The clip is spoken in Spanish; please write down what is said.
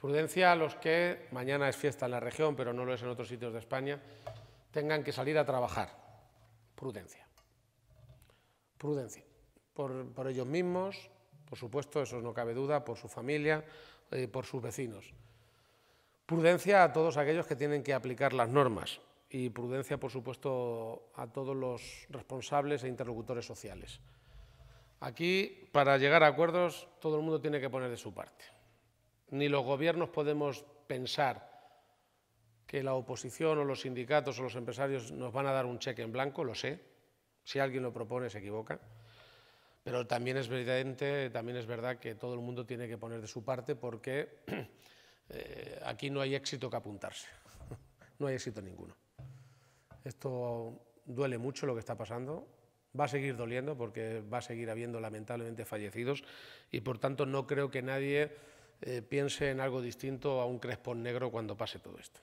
Prudencia a los que, mañana es fiesta en la región, pero no lo es en otros sitios de España, tengan que salir a trabajar. Prudencia. Prudencia. Por, ellos mismos, por supuesto, eso no cabe duda, por su familia, y eh, por sus vecinos. Prudencia a todos aquellos que tienen que aplicar las normas y prudencia, por supuesto, a todos los responsables e interlocutores sociales. Aquí, para llegar a acuerdos, todo el mundo tiene que poner de su parte ni los gobiernos podemos pensar que la oposición o los sindicatos o los empresarios nos van a dar un cheque en blanco, lo sé. Si alguien lo propone se equivoca. Pero también es evidente, también es verdad que todo el mundo tiene que poner de su parte porque eh, aquí no hay éxito que apuntarse. no hay éxito ninguno. Esto duele mucho lo que está pasando. Va a seguir doliendo porque va a seguir habiendo lamentablemente fallecidos y por tanto no creo que nadie eh, piense en algo distinto a un crespón negro cuando pase todo esto.